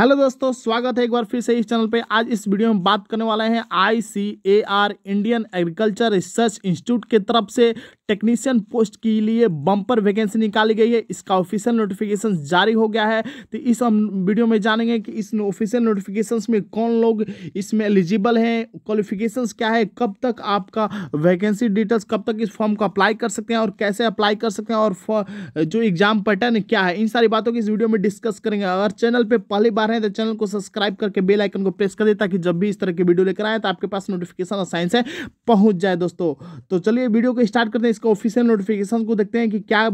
hello दोस्तों स्वागत है एक बार फिर से इस चैनल पे आज इस वीडियो में बात करने वाले हैं ICAR Indian agriculture research institute के तरफ से टेक्नीशियन पोस्ट के लिए बम्पर वैकेंसी निकाली गई है इसका ऑफिशियल नोटिफिकेशन जारी हो गया है तो इस हम वीडियो में जानेंगे कि इस ऑफिशियल नोटिफिकेशन में कौन लोग इसमें एलिजिबल हैं क्वालिफिकेशन क्या है कब तक आपका वैकेंसी डिटेल्स कब तक इस फॉर्म को अप्लाई कर सकते हैं और कैसे अप्लाई कर सकते हैं और जो एग्जाम पैटर्न क्या है इन सारी बातों की इस वीडियो में डिस्कस करेंगे अगर चैनल पर पहली बार रहे हैं तो चैनल को सब्सक्राइब करके बेल आइकन को प्रेस कर दे ताकि जब भी इस तरह की वीडियो लेकर आए तो आपके पास नोटिफिकेशन और साइंस है पहुंच जाए दोस्तों तो चलिए वीडियो को स्टार्ट करते हैं इसका ऑफिशियल नोटिफिकेशन को देखते हैं कि क्या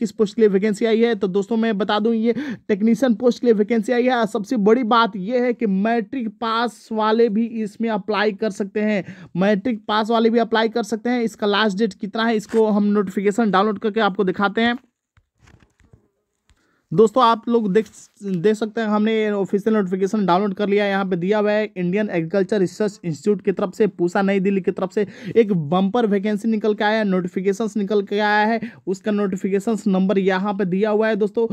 किस पोस्ट के लिए वैकेंसी आई है तो दोस्तों मैं बता दूँ ये टेक्नीशियन पोस्ट के लिए वैकेंसी आई है सबसे बड़ी बात यह है कि मैट्रिक पास वाले भी इसमें अप्लाई कर सकते हैं मैट्रिक पास वाले भी अप्लाई कर सकते हैं इसका लास्ट डेट कितना है इसको हम नोटिफिकेशन डाउनलोड करके आपको दिखाते हैं दोस्तों आप लोग देख देख सकते हैं हमने ऑफिशियल नोटिफिकेशन डाउनलोड कर लिया यहाँ पे दिया हुआ है इंडियन एग्रीकल्चर रिसर्च इंस्टीट्यूट की तरफ से पूसा नई दिल्ली की तरफ से एक बम्पर वैकेंसी निकल के आया है नोटिफिकेशन निकल के आया है उसका नोटिफिकेशन नंबर यहाँ पे दिया हुआ है दोस्तों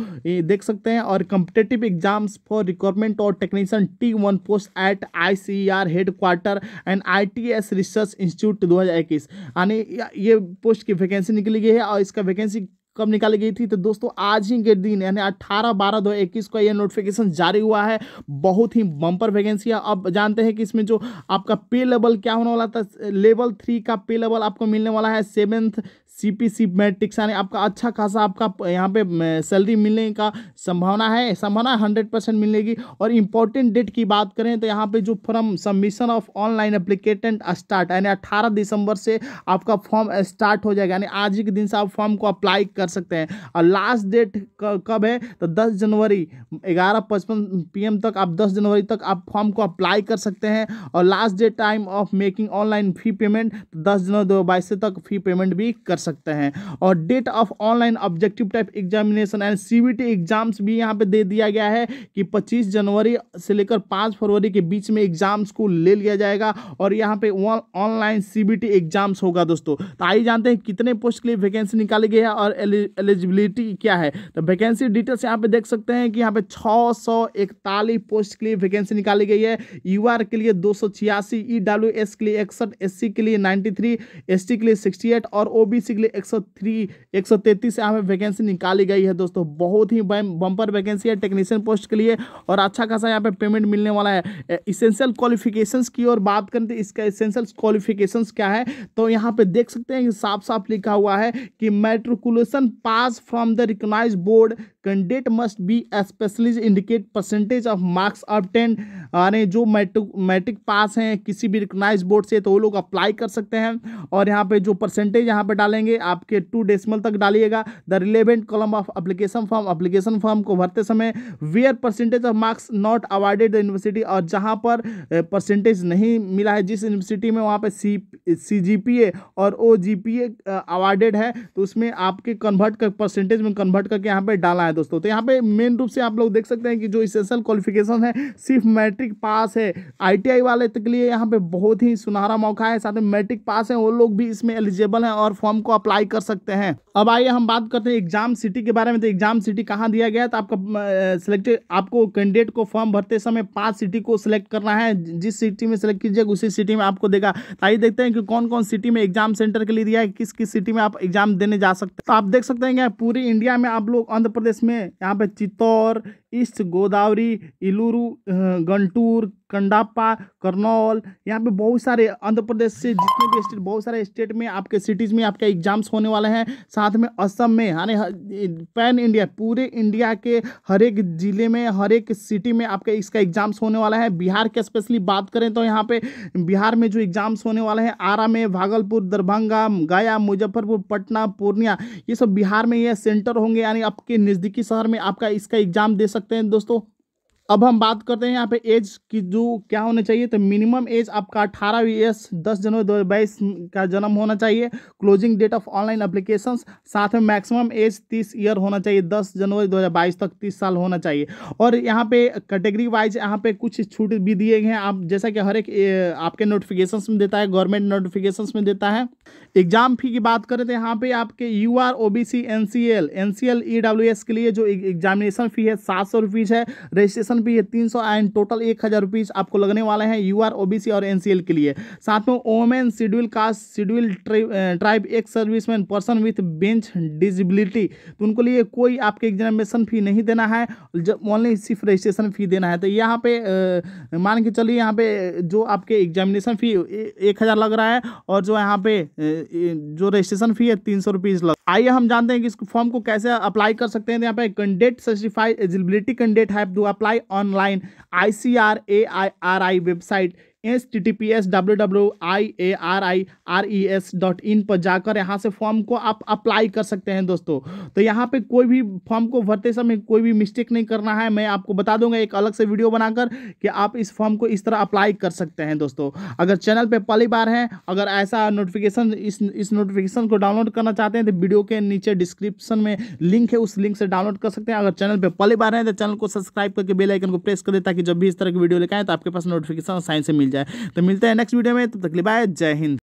देख सकते हैं और कम्पिटेटिव एग्जाम्स फॉर रिक्वायरमेंट और technician T one post at I C R and I T S research institute दो यानी ये पोस्ट की वैकेंसी निकली गई है और इसका वैकेंसी कब निकाली गई थी तो दोस्तों आज ही के दिन यानी 18 बारह 2021 को यह नोटिफिकेशन जारी हुआ है बहुत ही बम्पर वैकेंसी है अब जानते हैं कि इसमें जो आपका पे लेवल क्या होने वाला था लेवल थ्री का पे लेवल आपको मिलने वाला है सेवेंथ सीपीसी सी मैट्रिक्स यानी आपका अच्छा खासा आपका यहाँ पे सैलरी मिलने का संभावना है संभावना हंड्रेड परसेंट मिलेगी और इम्पोर्टेंट डेट की बात करें तो यहाँ पे जो form submission of online applicant start यानी अट्ठारह दिसंबर से आपका फॉर्म स्टार्ट हो जाएगा यानी आज ही के दिन से आप फॉर्म को अप्लाई कर सकते हैं और लास्ट डेट कब है तो दस जनवरी ग्यारह पचपन पी तक आप दस जनवरी तक आप फॉर्म को अप्लाई कर सकते हैं और last date time of making online fee payment दस जनवरी दो तक फी पेमेंट भी कर सकते सकते हैं और date of online objective type examination and CBT exams भी यहाँ पे दे दिया गया है कि 25 जनवरी से लेकर 5 फरवरी के बीच में एग्जाम्स को ले लिया जाएगा और यहाँ पे ऑनलाइन सीबीटी एग्जाम्स होगा दोस्तों तो आइए जानते हैं कितने पोस्ट के लिए वैकेंसी निकाली गई है और एलिजिबिलिटी क्या है तो वैकेंसी डिटेल्स यहाँ पे देख सकते हैं कि यहाँ पे छः पोस्ट के लिए वैकेंसी निकाली गई है यू के लिए दो सौ छियासी e के लिए इकसठ एस के लिए नाइन्टी थ्री के लिए सिक्सटी और ओ के लिए एक सौ थ्री एक सौ तैतीस यहाँ पे वैकेंसी निकाली गई है दोस्तों बहुत ही बम्पर वैकेंसी है टेक्नीशियन पोस्ट के लिए और अच्छा खासा यहाँ पे पेमेंट मिलने वाला है इसेंशियल क्वालिफिकेशंस की और बात करें तो इसका इसेंशियल क्वालिफिकेशंस क्या है तो यहाँ पे देख सकते हैं साफ साफ लिखा हुआ है कि matriculation pass from the recognise board candidate must be specialist indicate percentage of marks ten यानी जो मैट्रिक मैट्रिक पास हैं किसी भी रिकनाइज बोर्ड से तो वो लोग अप्लाई कर सकते हैं और यहाँ पे जो परसेंटेज यहाँ पे डालेंगे आपके टू डेसिमल तक डालिएगा the relevant column of application form application form को भरते समय where percentage of marks not awarded university और जहाँ पर परसेंटेज नहीं मिला है जिस यूनिवर्सिटी में वहाँ पर सी सी जी पी ए और ओ जी पी ए अवार्डेड है तो उसमें आपके कन्वर्ट कर परसेंटेज में कन्वर्ट करके यहाँ पर डाला है है दोस्तों तो यहाँ पे मेन रूप से आप लोग देख सकते हैं कि जो स्पेशल क्वालिफिकेशन है सिर्फ मैट्रिक पास है आईटीआई वाले के लिए यहाँ पे बहुत ही सुनहरा मौका है साथ में मैट्रिक पास है वो लोग भी इसमें एलिजिबल हैं और फॉर्म को अप्लाई कर सकते हैं अब आइए हम बात करते हैं एग्जाम सिटी के बारे में तो एग्जाम सिटी कहाँ दिया गया तो आपका सिलेक्टेड आपको कैंडिडेट को फॉर्म भरते समय पांच सिटी को सिलेक्ट करना है जिस सिटी में सिलेक्ट कीजिएगा उसी सिटी में आपको देगा तो आइए देखते हैं कि कौन कौन सिटी में एग्जाम सेंटर के लिए दिया है किस किस सिटी में आप एग्जाम देने जा सकते हैं तो आप देख सकते हैं पूरी इंडिया में आप लोग आंध्र प्रदेश में यहाँ पर चित्तौर ईस्ट गोदावरी इलूरू गंटूर कंडापा करनौल यहाँ पे बहुत सारे आंध्र प्रदेश से जितने भी स्टेट बहुत सारे स्टेट में आपके सिटीज़ में आपके एग्जाम्स होने वाले हैं साथ में असम में यानी पैन इंडिया पूरे इंडिया के हर एक ज़िले में हर एक सिटी में आपके इसका एग्जाम्स होने वाला है बिहार के स्पेशली बात करें तो यहाँ पे बिहार में जो एग्जाम्स होने वाले हैं आरा में भागलपुर दरभंगा गया मुजफ्फरपुर पटना पूर्णिया ये सब बिहार में ये सेंटर होंगे यानी आपके नज़दीकी शहर में आपका इसका एग्ज़ाम दे सकते हैं दोस्तों अब हम बात करते हैं यहाँ पे एज की जो क्या होना चाहिए तो मिनिमम एज आपका अठारह ईयर्स दस जनवरी दो बाईस का जन्म होना चाहिए closing date of online application साथ में मैक्सिमम एज तीस ईयर होना चाहिए दस जनवरी दो तक तीस साल होना चाहिए और यहाँ पे कैटेगरी वाइज यहाँ पे कुछ छूट भी दिए गए हैं आप जैसा कि हर एक आपके नोटिफिकेशन में देता है गवर्नमेंट नोटिफिकेशन में देता है एग्जाम फी की बात करें तो यहाँ पे आपके U R O B C N C L N C L E W S के लिए जो एग्जामिनेशन फी है सात सौ रुपीज़ है रजिस्ट्रेशन टोकन भी है तीन सौ एंड टोटल एक हज़ार रुपीज़ आपको लगने वाले हैं यू आर ओबीसी और एनसीएल के लिए साथ में women schedule caste schedule tribe ex serviceman person with bench disability तो उनको लिए कोई आपके एग्जामिनेशन फी नहीं देना है जब ऑनली सिर्फ रजिस्ट्रेशन फी देना है तो यहाँ पे मान के चलिए यहाँ पे जो आपके एग्जामिनेशन फी एक हज़ार लग रहा है और जो यहाँ पे जो रजिस्ट्रेशन फी है तीन सौ रुपीज़ लग आइए हम जानते हैं कि इस फॉर्म को कैसे अप्लाई कर सकते हैं तो यहाँ पे कैंडिडेट सर्टिफाइड एलिजिबिलिटी कैंडिडेट है to apply online ICRAIRI website H T T P S W W I A R I R E S dot in पर जाकर यहाँ से फॉर्म को आप अप्लाई कर सकते हैं दोस्तों तो यहाँ पे कोई भी फॉर्म को भरते समय कोई भी मिस्टेक नहीं करना है मैं आपको बता दूंगा एक अलग से वीडियो बनाकर कि आप इस फॉर्म को इस तरह अप्लाई कर सकते हैं दोस्तों अगर चैनल पर पहली बार हैं अगर ऐसा नोटिफिकेशन इस इस नोटिफिकेशन को डाउनलोड करना चाहते हैं तो वीडियो के नीचे डिस्क्रिप्शन में लिंक है उस लिंक से डाउनलोड कर सकते हैं अगर चैनल पर पहली बार हैं तो चैनल को सब्सक्राइब करके बेलाइकन को प्रेस कर दे ताकि जब भी इस तरह की वीडियो लेकर आए तो आपके पास नोटिफिकेशन साइन से मिल जाए तो मिलते हैं नेक्स्ट वीडियो में तब तकलीफ आए जय हिंद